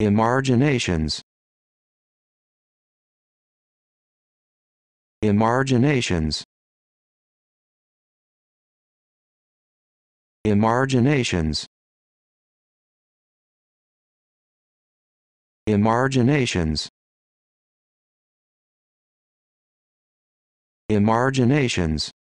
Imaginations. Imaginations. Imaginations. Imaginations. Imaginations.